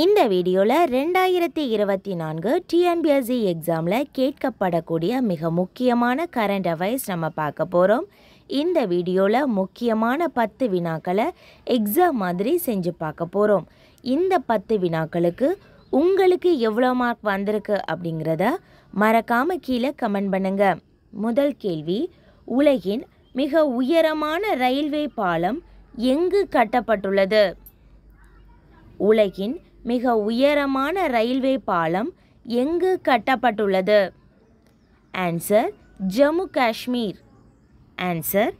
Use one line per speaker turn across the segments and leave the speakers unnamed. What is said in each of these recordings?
இந்த வீடியோவில் ரெண்டாயிரத்தி இருபத்தி நான்கு டிஎன்பிஎஸ்சி எக்ஸாமில் e கேட்கப்படக்கூடிய மிக முக்கியமான கரண்ட் அஃபேர்ஸ் நம்ம பார்க்க போகிறோம் இந்த வீடியோவில் முக்கியமான பத்து வினாக்களை எக்ஸாம் மாதிரி செஞ்சு பார்க்க போகிறோம் இந்த பத்து வினாக்களுக்கு உங்களுக்கு எவ்வளோ மார்க் வந்திருக்கு அப்படிங்கிறத மறக்காமல் கீழே கமெண்ட் பண்ணுங்கள் முதல் கேள்வி உலகின் மிக உயரமான ரயில்வே பாலம் எங்கு கட்டப்பட்டுள்ளது உலகின் மிக உயரமான ரயில்வே பாலம் எங்கு கட்டப்பட்டுள்ளது ஆன்சர் ஜம்மு காஷ்மீர் ஆன்சர்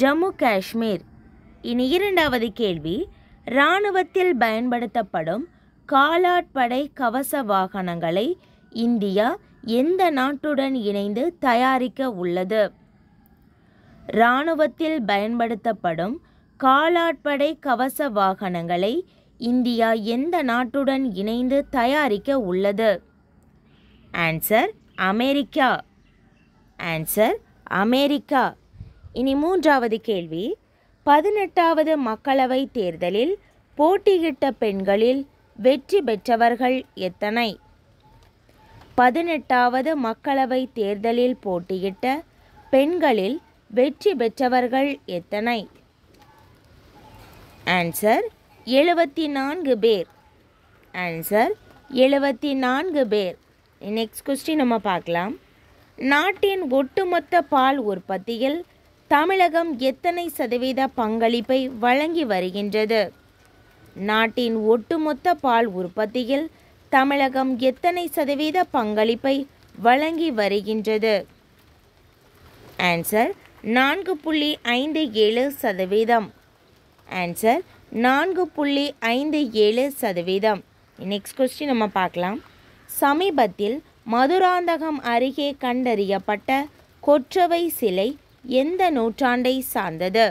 ஜம்மு காஷ்மீர் இனி இரண்டாவது கேள்வி இராணுவத்தில் பயன்படுத்தப்படும் காலாட்படை கவச வாகனங்களை இந்தியா எந்த நாட்டுடன் இணைந்து தயாரிக்க உள்ளது இராணுவத்தில் பயன்படுத்தப்படும் காலாட்படை கவச வாகனங்களை இந்தியா எந்த நாட்டுடன் இணைந்து தயாரிக்க உள்ளது ஆன்சர் அமெரிக்கா ஆன்சர் அமெரிக்கா இனி மூன்றாவது கேள்வி பதினெட்டாவது மக்களவை தேர்தலில் போட்டியிட்ட பெண்களில் வெற்றி பெற்றவர்கள் எத்தனை பதினெட்டாவது மக்களவை தேர்தலில் போட்டியிட்ட பெண்களில் வெற்றி பெற்றவர்கள் எத்தனை ஆன்சர் எழுபத்தி நான்கு பேர் ஆன்சர் எழுபத்தி நான்கு பேர் நெக்ஸ்ட் கொஸ்டின் நம்ம பார்க்கலாம் நாட்டின் ஒட்டுமொத்த பால் உற்பத்தியில் தமிழகம் எத்தனை சதவீத பங்களிப்பை வழங்கி வருகின்றது நாட்டின் ஒட்டுமொத்த பால் உற்பத்தியில் தமிழகம் எத்தனை சதவீத பங்களிப்பை வழங்கி வருகின்றது ஆன்சர் நான்கு புள்ளி ஐந்து ஏழு சதவீதம் ஆன்சர் நான்கு புள்ளி ஐந்து ஏழு சதவீதம் நெக்ஸ்ட் கொஸ்டின் நம்ம பார்க்கலாம் சமீபத்தில் மதுராந்தகம் அருகே கண்டறியப்பட்ட கொற்றவை சிலை எந்த நூற்றாண்டை சார்ந்தது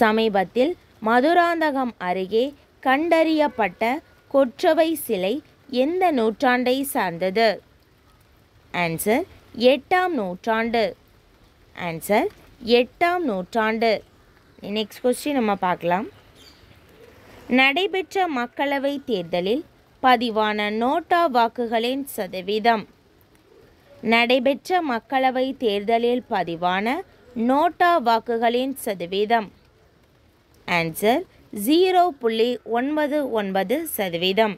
சமீபத்தில் மதுராந்தகம் அருகே கண்டறியப்பட்ட கொற்றவை சிலை எந்த நூற்றாண்டை சார்ந்தது ஆன்சர் எட்டாம் நூற்றாண்டு ஆன்சர் எட்டாம் நூற்றாண்டு நெக்ஸ்ட் கொஸ்டின் நம்ம பார்க்கலாம் நடைபெற்ற மக்களவை தேர்தலில் பதிவான நோட்டா வாக்குகளின் சதவீதம் நடைபெற்ற மக்களவை தேர்தலில் பதிவான நோட்டா வாக்குகளின் சதவீதம் ஆன்சர் ஜீரோ புள்ளி ஒன்பது ஒன்பது சதவீதம்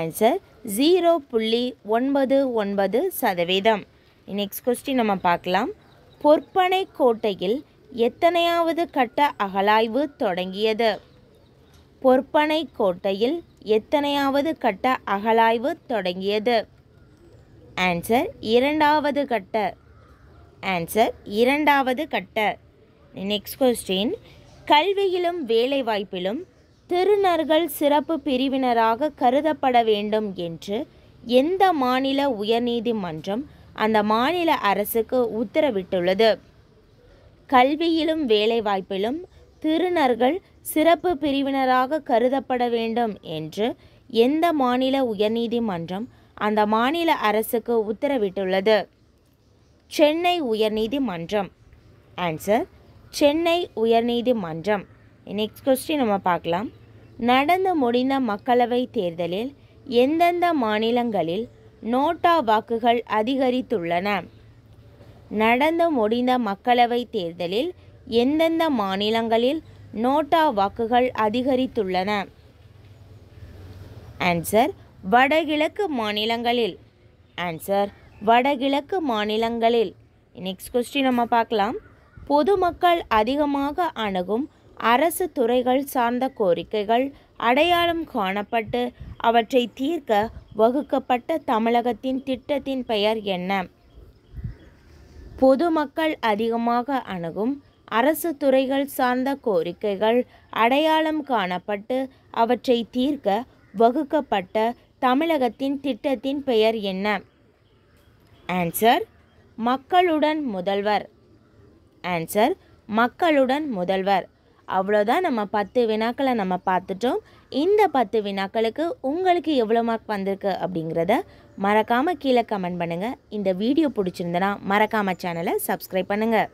ஆன்சர் ஜீரோ புள்ளி ஒன்பது ஒன்பது சதவீதம் நெக்ஸ்ட் கொஸ்டின் நம்ம பார்க்கலாம் பொற்பனை கோட்டையில் எத்தனையாவது கட்ட அகழாய்வு தொடங்கியது பொற்பனை கோட்டையில் எத்தனையாவது கட்ட அகழாய்வு தொடங்கியது ஆன்சர் இரண்டாவது கட்ட ஆன்சர் இரண்டாவது கட்ட நெக்ஸ்ட் கொஸ்டின் கல்வியிலும் வேலைவாய்ப்பிலும் திருநர்கள் சிறப்பு பிரிவினராக கருதப்பட வேண்டும் என்று எந்த மாநில உயர்நீதிமன்றம் அந்த மாநில அரசுக்கு உத்தரவிட்டுள்ளது கல்வியிலும் வேலைவாய்ப்பிலும் திருநர்கள் சிறப்பு பிரிவினராக கருதப்பட வேண்டும் என்று எந்த மாநில உயர்நீதிமன்றம் அந்த மாநில அரசுக்கு உத்தரவிட்டுள்ளது சென்னை உயர்நீதிமன்றம் ஆன்சர் சென்னை உயர்நீதிமன்றம் நெக்ஸ்ட் கொஸ்டின் நம்ம பார்க்கலாம் நடந்து முடிந்த மக்களவை தேர்தலில் எந்தெந்த மாநிலங்களில் நோட்டா வாக்குகள் அதிகரித்துள்ளன நடந்து முடிந்த மக்களவைத் தேர்தலில் எந்தெந்த மாநிலங்களில் நோட்டா வாக்குகள் அதிகரித்துள்ளன ஆன்சர் வடகிழக்கு மாநிலங்களில் ஆன்சர் வடகிழக்கு மாநிலங்களில் நெக்ஸ்ட் கொஸ்டின் நம்ம பார்க்கலாம் பொதுமக்கள் அதிகமாக அணுகும் அரசு துறைகள் சார்ந்த கோரிக்கைகள் அடையாளம் காணப்பட்டு அவற்றை தீர்க்க வகுக்கப்பட்ட தமிழகத்தின் திட்டத்தின் பெயர் என்ன பொதுமக்கள் அதிகமாக அணுகும் அரசு துறைகள் சார்ந்த கோரிக்கைகள் அடையாளம் காணப்பட்டு அவற்றை தீர்க்க வகுக்கப்பட்ட தமிழகத்தின் திட்டத்தின் பெயர் என்ன ஆன்சர் மக்களுடன் முதல்வர் ஆன்சர் மக்களுடன் முதல்வர் அவ்வளோதான் நம்ம பத்து வினாக்களை நம்ம பார்த்துட்டோம் இந்த பத்து வினாக்களுக்கு உங்களுக்கு எவ்வளோ மார்க் வந்திருக்கு அப்படிங்கிறத மறக்காமல் கீழே கமெண்ட் பண்ணுங்கள் இந்த வீடியோ பிடிச்சிருந்தனா மறக்காமல் சேனலை சப்ஸ்கிரைப் பண்ணுங்கள்